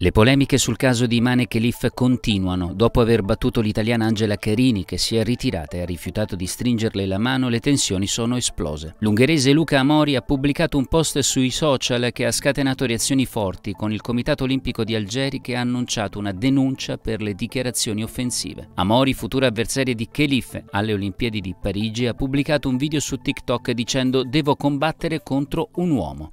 Le polemiche sul caso di Imane Khelif continuano dopo aver battuto l'italiana Angela Carini che si è ritirata e ha rifiutato di stringerle la mano, le tensioni sono esplose. L'ungherese Luca Amori ha pubblicato un post sui social che ha scatenato reazioni forti con il Comitato Olimpico di Algeri che ha annunciato una denuncia per le dichiarazioni offensive. Amori, futura avversaria di Khelif alle Olimpiadi di Parigi, ha pubblicato un video su TikTok dicendo "Devo combattere contro un uomo".